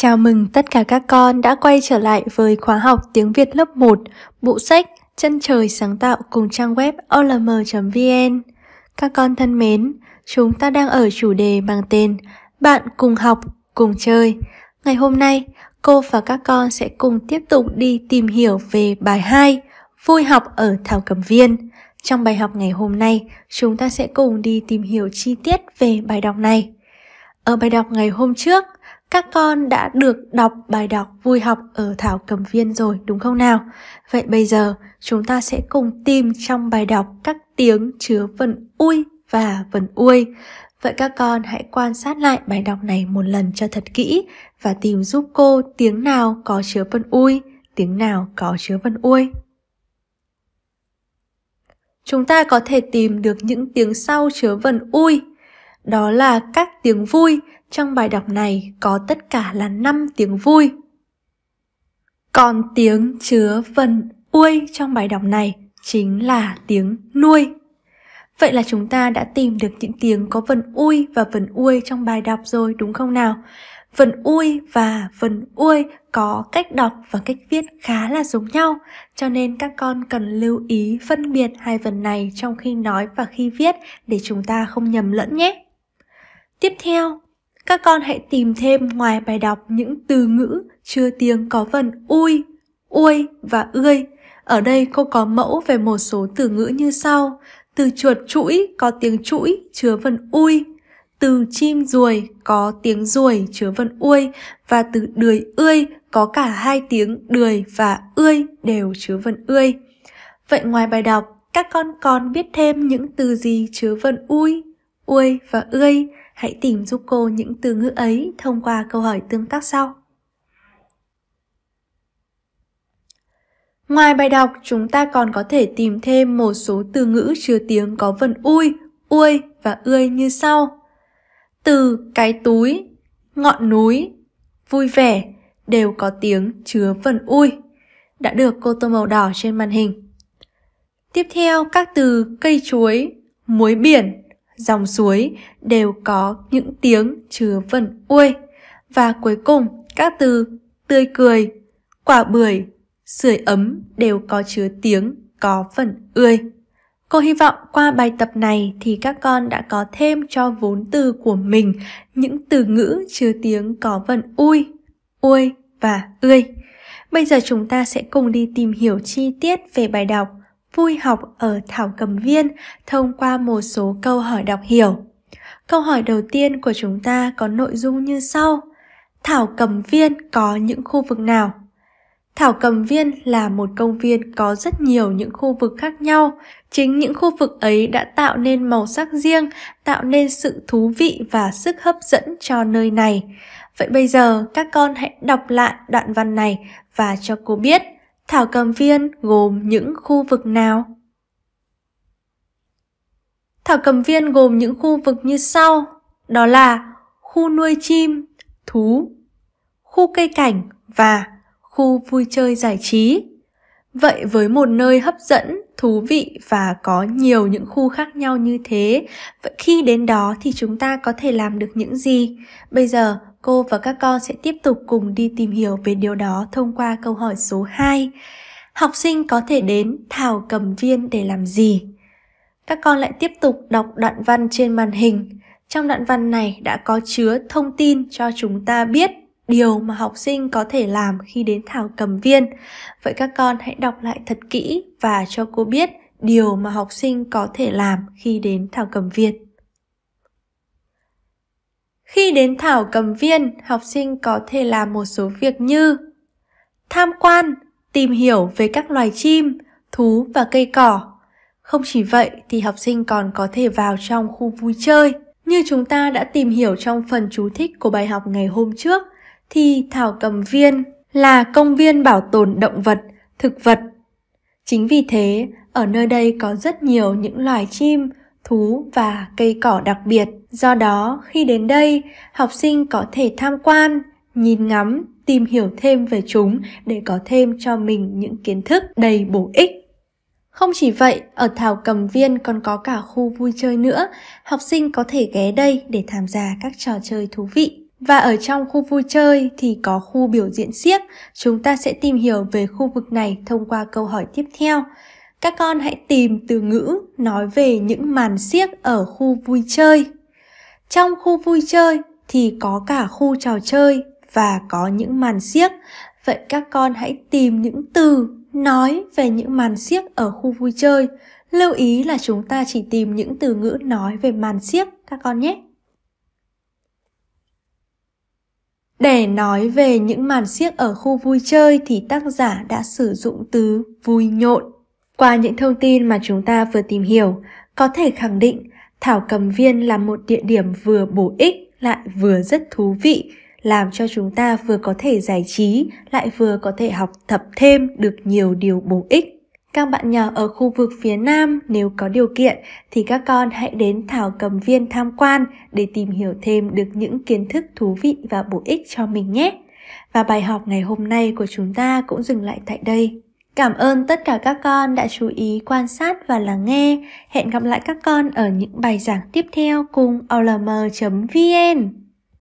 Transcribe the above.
Chào mừng tất cả các con đã quay trở lại với khóa học tiếng Việt lớp 1, bộ sách Chân trời sáng tạo cùng trang web olm.vn. Các con thân mến, chúng ta đang ở chủ đề mang tên Bạn cùng học, cùng chơi. Ngày hôm nay, cô và các con sẽ cùng tiếp tục đi tìm hiểu về bài 2 Vui học ở Thảo Cầm Viên. Trong bài học ngày hôm nay, chúng ta sẽ cùng đi tìm hiểu chi tiết về bài đọc này. Ở bài đọc ngày hôm trước, các con đã được đọc bài đọc vui học ở Thảo Cầm Viên rồi đúng không nào? Vậy bây giờ chúng ta sẽ cùng tìm trong bài đọc các tiếng chứa vần ui và vần uôi. Vậy các con hãy quan sát lại bài đọc này một lần cho thật kỹ và tìm giúp cô tiếng nào có chứa vần ui, tiếng nào có chứa vần uôi. Chúng ta có thể tìm được những tiếng sau chứa vần ui đó là các tiếng vui. Trong bài đọc này có tất cả là 5 tiếng vui. Còn tiếng chứa vần uôi trong bài đọc này chính là tiếng nuôi. Vậy là chúng ta đã tìm được những tiếng có vần uôi và vần uôi trong bài đọc rồi đúng không nào? Vần uôi và vần uôi có cách đọc và cách viết khá là giống nhau, cho nên các con cần lưu ý phân biệt hai vần này trong khi nói và khi viết để chúng ta không nhầm lẫn nhé. Tiếp theo, các con hãy tìm thêm ngoài bài đọc những từ ngữ chưa tiếng có phần ui, uôi và ươi. Ở đây cô có mẫu về một số từ ngữ như sau. Từ chuột chuỗi có tiếng chuỗi chứa phần ui. Từ chim ruồi có tiếng ruồi chứa phần uôi và từ đười ươi có cả hai tiếng đười và ươi đều chứa phần ươi. Vậy ngoài bài đọc, các con còn biết thêm những từ gì chứa phần ui, uôi và ươi? Hãy tìm giúp cô những từ ngữ ấy thông qua câu hỏi tương tác sau. Ngoài bài đọc, chúng ta còn có thể tìm thêm một số từ ngữ chứa tiếng có vần ui, uôi và ươi như sau. Từ cái túi, ngọn núi, vui vẻ đều có tiếng chứa vần ui, đã được cô tô màu đỏ trên màn hình. Tiếp theo các từ cây chuối, muối biển, dòng suối đều có những tiếng chứa vần uôi. Và cuối cùng, các từ tươi cười, quả bưởi, sưởi ấm đều có chứa tiếng có phần ươi. Cô hy vọng qua bài tập này thì các con đã có thêm cho vốn từ của mình những từ ngữ chứa tiếng có vần ui, ôi và ươi. Bây giờ chúng ta sẽ cùng đi tìm hiểu chi tiết về bài đọc vui học ở thảo cầm viên thông qua một số câu hỏi đọc hiểu. Câu hỏi đầu tiên của chúng ta có nội dung như sau. Thảo cầm viên có những khu vực nào? Thảo cầm viên là một công viên có rất nhiều những khu vực khác nhau. Chính những khu vực ấy đã tạo nên màu sắc riêng, tạo nên sự thú vị và sức hấp dẫn cho nơi này. Vậy bây giờ các con hãy đọc lại đoạn văn này và cho cô biết Thảo cầm viên gồm những khu vực nào? Thảo cầm viên gồm những khu vực như sau, đó là khu nuôi chim, thú, khu cây cảnh và khu vui chơi giải trí. Vậy với một nơi hấp dẫn, thú vị và có nhiều những khu khác nhau như thế, vậy khi đến đó thì chúng ta có thể làm được những gì? Bây giờ cô và các con sẽ tiếp tục cùng đi tìm hiểu về điều đó thông qua câu hỏi số 2. Học sinh có thể đến Thảo Cầm Viên để làm gì? Các con lại tiếp tục đọc đoạn văn trên màn hình. Trong đoạn văn này đã có chứa thông tin cho chúng ta biết điều mà học sinh có thể làm khi đến Thảo Cầm Viên. Vậy các con hãy đọc lại thật kỹ và cho cô biết điều mà học sinh có thể làm khi đến Thảo Cầm Viên. Khi đến thảo cầm viên, học sinh có thể làm một số việc như tham quan, tìm hiểu về các loài chim, thú và cây cỏ. Không chỉ vậy thì học sinh còn có thể vào trong khu vui chơi. Như chúng ta đã tìm hiểu trong phần chú thích của bài học ngày hôm trước, thì thảo cầm viên là công viên bảo tồn động vật, thực vật. Chính vì thế, ở nơi đây có rất nhiều những loài chim, thú và cây cỏ đặc biệt. Do đó, khi đến đây, học sinh có thể tham quan, nhìn ngắm, tìm hiểu thêm về chúng để có thêm cho mình những kiến thức đầy bổ ích. Không chỉ vậy, ở Thảo Cầm Viên còn có cả khu vui chơi nữa, học sinh có thể ghé đây để tham gia các trò chơi thú vị. Và ở trong khu vui chơi thì có khu biểu diễn siếc, chúng ta sẽ tìm hiểu về khu vực này thông qua câu hỏi tiếp theo các con hãy tìm từ ngữ nói về những màn siếc ở khu vui chơi. Trong khu vui chơi thì có cả khu trò chơi và có những màn siếc. Vậy các con hãy tìm những từ nói về những màn siếc ở khu vui chơi. Lưu ý là chúng ta chỉ tìm những từ ngữ nói về màn siếc các con nhé. Để nói về những màn siếc ở khu vui chơi thì tác giả đã sử dụng từ vui nhộn qua những thông tin mà chúng ta vừa tìm hiểu, có thể khẳng định Thảo Cầm Viên là một địa điểm vừa bổ ích lại vừa rất thú vị, làm cho chúng ta vừa có thể giải trí lại vừa có thể học tập thêm được nhiều điều bổ ích. Các bạn nhỏ ở khu vực phía Nam nếu có điều kiện thì các con hãy đến Thảo Cầm Viên tham quan để tìm hiểu thêm được những kiến thức thú vị và bổ ích cho mình nhé. Và bài học ngày hôm nay của chúng ta cũng dừng lại tại đây. Cảm ơn tất cả các con đã chú ý quan sát và lắng nghe. Hẹn gặp lại các con ở những bài giảng tiếp theo cùng olm.vn.